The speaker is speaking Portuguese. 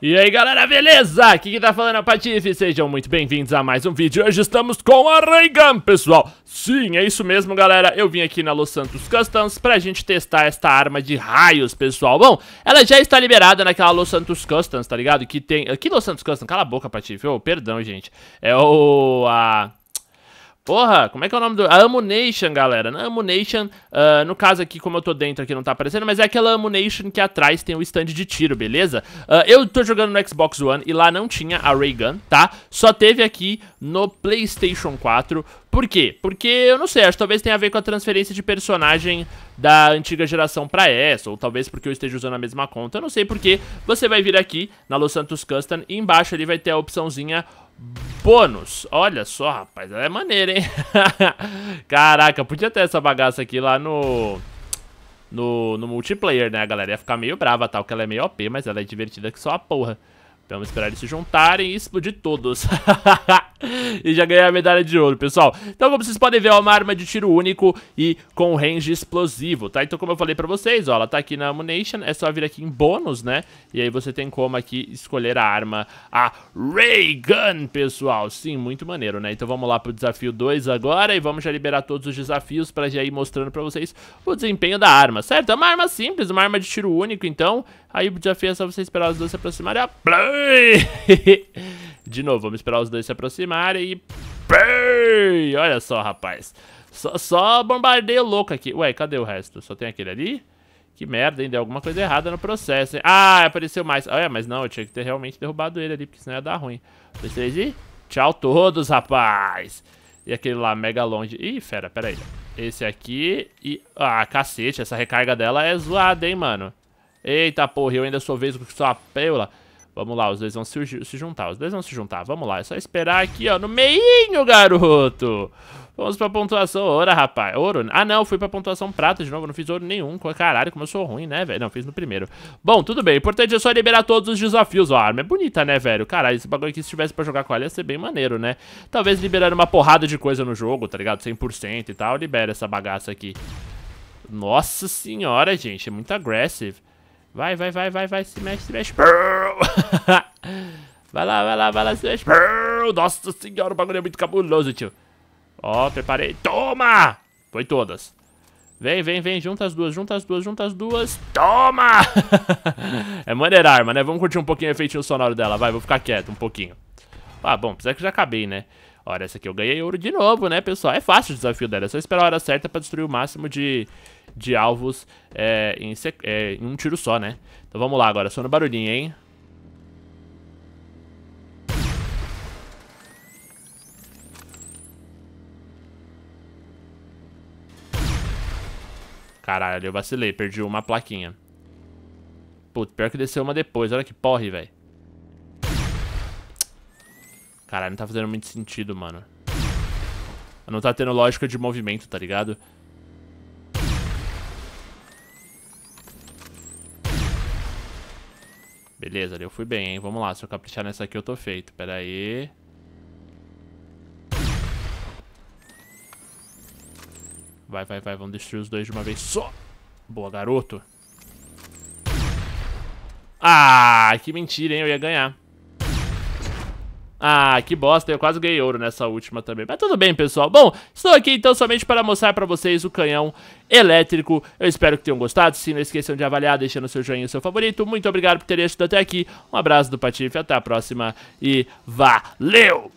E aí galera, beleza? Aqui que tá falando é o Patife, sejam muito bem-vindos a mais um vídeo Hoje estamos com a Raygun, pessoal Sim, é isso mesmo galera, eu vim aqui na Los Santos Customs pra gente testar esta arma de raios, pessoal Bom, ela já está liberada naquela Los Santos Customs, tá ligado? Que tem... Que Los Santos Customs? Cala a boca, Patife, oh, perdão, gente É o... a... Porra, como é que é o nome do... A Amunation, galera. Na né? Amunation, uh, ah, no caso aqui, como eu tô dentro aqui, não tá aparecendo, mas é aquela Amunation que atrás tem o stand de tiro, beleza? Uh, eu tô jogando no Xbox One e lá não tinha a Ray Gun, tá? Só teve aqui no PlayStation 4, por quê? Porque, eu não sei, acho que talvez tenha a ver com a transferência de personagem da antiga geração pra essa, ou talvez porque eu esteja usando a mesma conta, eu não sei porque. Você vai vir aqui na Los Santos Custom e embaixo ali vai ter a opçãozinha bônus. Olha só, rapaz, ela é maneira, hein? Caraca, podia ter essa bagaça aqui lá no... No, no multiplayer, né, galera? Ia ficar meio brava, tal, que ela é meio OP, mas ela é divertida que só a porra. Então vamos esperar eles se juntarem e explodir todos. e já ganhei a medalha de ouro, pessoal. Então como vocês podem ver, é uma arma de tiro único e com range explosivo, tá? Então como eu falei pra vocês, ó, ela tá aqui na Ammunition, é só vir aqui em bônus, né? E aí você tem como aqui escolher a arma, a Ray Gun, pessoal. Sim, muito maneiro, né? Então vamos lá pro desafio 2 agora e vamos já liberar todos os desafios pra já ir mostrando pra vocês o desempenho da arma, certo? É uma arma simples, uma arma de tiro único, então aí o desafio é só você esperar as duas se aproximarem. De novo, vamos esperar os dois se aproximarem e... Olha só, rapaz. Só, só bombardeio louco aqui. Ué, cadê o resto? Só tem aquele ali? Que merda, hein? Deu alguma coisa errada no processo, hein? Ah, apareceu mais. Ah, é, mas não, eu tinha que ter realmente derrubado ele ali, porque senão ia dar ruim. Um, dois, três e... Tchau todos, rapaz! E aquele lá, mega longe. Ih, fera, pera aí. Esse aqui e... Ah, cacete, essa recarga dela é zoada, hein, mano? Eita, porra, eu ainda sou vez com sua pêula. peula. Vamos lá, os dois vão se, se, juntar, os dois vão se juntar, vamos lá. É só esperar aqui, ó, no meinho, garoto. Vamos pra pontuação, ora, rapaz. Ouro? Né? Ah, não, fui pra pontuação prata de novo, não fiz ouro nenhum. Caralho, como eu sou ruim, né, velho? Não, fiz no primeiro. Bom, tudo bem, o importante é só liberar todos os desafios. Ó, a arma é bonita, né, velho? Caralho, esse bagulho aqui, se tivesse pra jogar com ela, ia ser bem maneiro, né? Talvez liberar uma porrada de coisa no jogo, tá ligado? 100% e tal, libera essa bagaça aqui. Nossa senhora, gente, é muito agressivo. Vai, vai, vai, vai, vai, se mexe, se mexe. vai lá, vai lá, vai lá, Smash Pearl. Nossa senhora, o bagulho é muito cabuloso, tio. Ó, preparei. Toma! Foi todas. Vem, vem, vem, junta as duas, junta as duas, junta as duas. Toma! é maneira arma, né? Vamos curtir um pouquinho o efeito sonoro dela, vai, vou ficar quieto um pouquinho. Ah, bom, apesar que já acabei, né? Olha, essa aqui eu ganhei ouro de novo, né, pessoal? É fácil o desafio dela, é só esperar a hora certa pra destruir o máximo de, de alvos é, em, é, em um tiro só, né? Então vamos lá agora, só no barulhinho, hein? Caralho, eu vacilei, perdi uma plaquinha. Putz, pior que desceu uma depois, olha que porre, velho. Caralho, não tá fazendo muito sentido, mano. Não tá tendo lógica de movimento, tá ligado? Beleza, ali eu fui bem, hein? Vamos lá, se eu caprichar nessa aqui eu tô feito. Pera aí... Vai, vai, vai. Vamos destruir os dois de uma vez só. Boa, garoto. Ah, que mentira, hein? Eu ia ganhar. Ah, que bosta, eu quase ganhei ouro nessa última também. Mas tudo bem, pessoal. Bom, estou aqui então somente para mostrar para vocês o canhão elétrico. Eu espero que tenham gostado. Se não esqueçam de avaliar, deixando seu joinha e seu favorito. Muito obrigado por terem assistido até aqui. Um abraço do Patife, até a próxima e valeu!